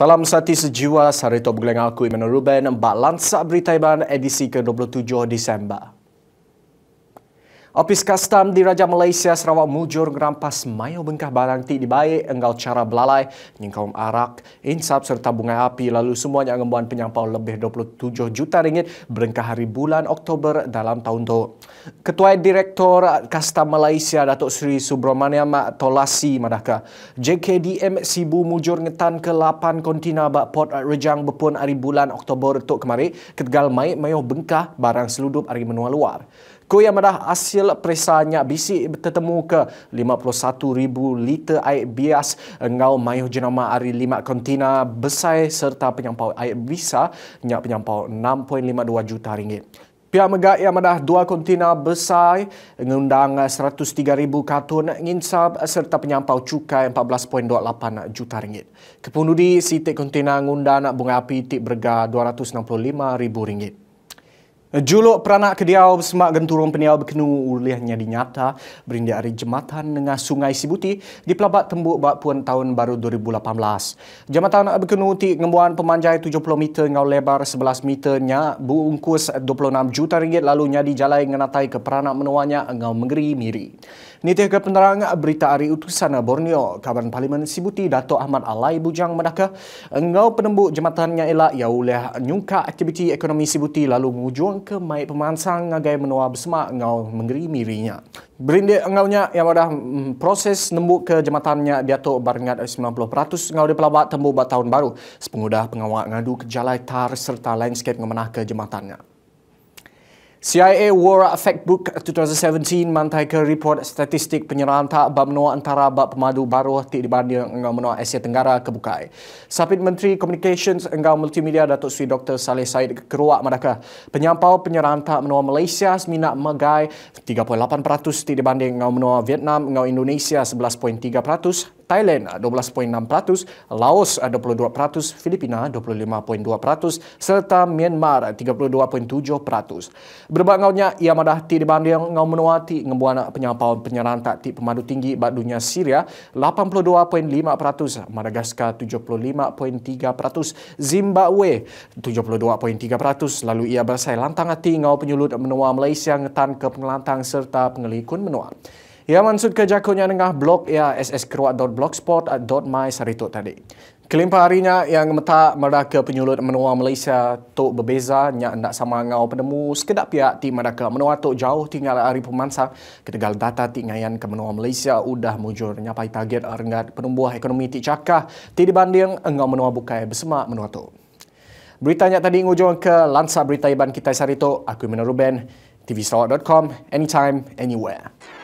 Salam Sati Sejiwa, Sarito Bugleng Aku, Iman Ruben, Mbak Lansa Berita Iban, edisi ke-27 Disember. Opis Kastam di Raja Malaysia Sarawak Mujur ngerampas mayo bengkah barang ti dibai enggal cara belalai nyingkaum arak insap serta bunga api lalu semuanya ngembuan penyampau lebih 27 juta ringgit berengkah hari bulan Oktober dalam tahun tu. Ketua direktor Kastam Malaysia Datuk Sri Subramaniam Tolasi madaka JKDM Sibu Mujur ngetan ke 8 kontina bak Port Rejang bepun hari bulan Oktober tu kemari ketegal mayo bengkah barang seludup hari menua luar. Ko yang merah hasil perisanya bisi bertemu ke 51,000 liter air bias ngau mayuh jenama hari lima kontina besar serta penyampau air bisa nyak penyampau 6.52 juta ringgit. Pihak Megak yang madah dua kontina besar mengundang 103 ribu katun nginsap serta penyampau cukai 14.28 juta ringgit. Kepundudi, si tik kontina mengundang bunga api tik berga 265 ribu ringgit. Juluk peranak kediau semak genturung peniau berkenu ulihnya dinyata berindi hari jematan dengan sungai Sibuti di pelabat tembuk bak puan tahun baru 2018. Jematan berkenu ti ngembuan pemanjai 70 meter ngau lebar 11 meter nya buungkus 26 juta ringgit lalu nya dijalai ngenatai ke peranak menuanya ngau mengeri miri. Nitih ke penerang berita hari utusan Borneo, Kabar Parlimen Sibuti, Dato' Ahmad Alai Bujang Madaka, engau penembuk jematannya elak ya oleh nyungka aktiviti ekonomi Sibuti lalu mengujung ke mai pemansang ngagai menua bersemak ngau mengeri mirinya. Berinde ngaunya yang sudah mm, proses nembu ke jematannya dia tu barengat 90% ngau di pelabat tembu bat tahun baru. Sepengudah pengawak ngadu ke jalai tar serta landscape ngemenah ke jematannya. CIA War Factbook 2017 mantai ke report statistik penyerahan tak bab menua antara bab pemadu baru ti dibanding dengan menua Asia Tenggara kebukai. Sapit Menteri Communications Enggau Multimedia Datuk Sri Dr. Saleh Said Keruak madakah penyampau penyerahan tak menua Malaysia semina megai 38% ti dibanding dengan menua Vietnam enggau Indonesia 11.3% Thailand 12.6%, ah, Laos 22%, ah, Filipina 25.2% serta Myanmar 32.7%. Berbang nya ia madah ti dibanding ngau menua ti ngembuan ah, penyampaun penyerahan tak ti pemadu tinggi bak dunia Syria 82.5%, Madagaskar 75.3%, Zimbabwe 72.3% lalu ia bersai lantang ati ngau penyulut menua Malaysia ngetan ke pengelantang serta pengelikun menua. Ia ya, maksud kejakunya nengah blog ia ya, sskruat.blogspot.my sehari tadi. Kelimpa harinya yang meta meraka penyulut menua Malaysia tu berbeza nyak nak sama ngau penemu sekedap pihak ti meraka menua tu jauh tinggal hari pemansa ketegal data ti ngayan ke menua Malaysia udah mujur nyapai target rengat penumbuh ekonomi ti cakah ti dibanding ngau menua bukai bersemak menua tu. Beritanya tadi ngujung ke lansa berita iban kita sehari tu. Aku Minor Ruben, tvsrawak.com, anytime, anywhere.